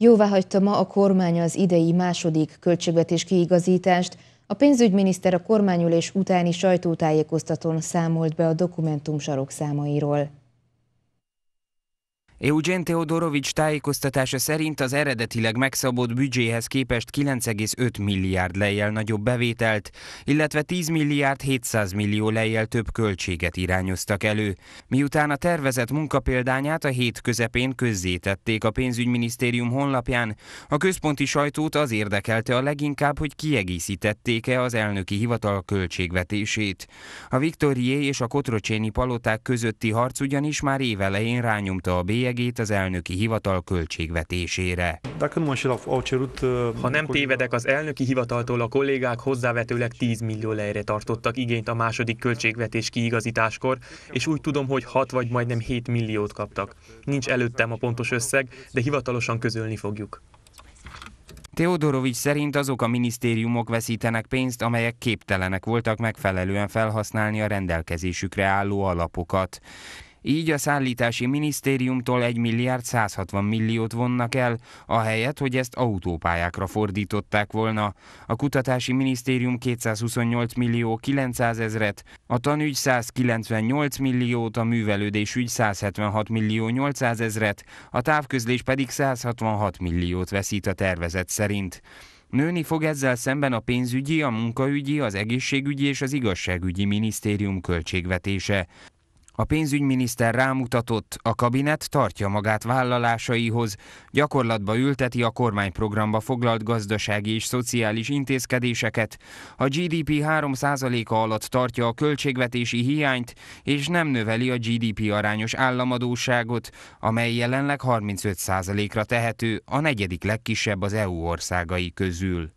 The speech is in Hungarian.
Jóváhagyta ma a kormány az idei második költségvetés kiigazítást, a pénzügyminiszter a kormányülés utáni sajtótájékoztatón számolt be a dokumentum sarokszámairól. Eugen Teodorovics tájékoztatása szerint az eredetileg megszabott büdzséhez képest 9,5 milliárd lejjel nagyobb bevételt, illetve 10 milliárd 700 millió lejjel több költséget irányoztak elő. Miután a tervezett munkapéldányát a hét közepén közzétették a pénzügyminisztérium honlapján, a központi sajtót az érdekelte a leginkább, hogy kiegészítették-e az elnöki hivatal költségvetését. A Viktorié és a Kotrocséni paloták közötti harc ugyanis már évelején rányomta a BR bélyegét az elnöki hivatal költségvetésére. Uh, ha nem tévedek, az elnöki hivataltól a kollégák hozzávetőleg 10 millió lejre tartottak igényt a második költségvetés kiigazításkor, és úgy tudom, hogy 6 vagy majdnem 7 milliót kaptak. Nincs előttem a pontos összeg, de hivatalosan közölni fogjuk. Teodorovics szerint azok a minisztériumok veszítenek pénzt, amelyek képtelenek voltak megfelelően felhasználni a rendelkezésükre álló alapokat. Így a szállítási minisztériumtól 1 milliárd 160 milliót vonnak el, ahelyett, hogy ezt autópályákra fordították volna. A kutatási minisztérium 228 millió 900 ezret, a tanügy 198 milliót, a ügy 176 millió 800 ezret, a távközlés pedig 166 milliót veszít a tervezet szerint. Nőni fog ezzel szemben a pénzügyi, a munkaügyi, az egészségügyi és az igazságügyi minisztérium költségvetése. A pénzügyminiszter rámutatott, a kabinet tartja magát vállalásaihoz, gyakorlatba ülteti a kormányprogramba foglalt gazdasági és szociális intézkedéseket, a GDP 3%-a alatt tartja a költségvetési hiányt, és nem növeli a GDP arányos államadóságot, amely jelenleg 35%-ra tehető, a negyedik legkisebb az EU országai közül.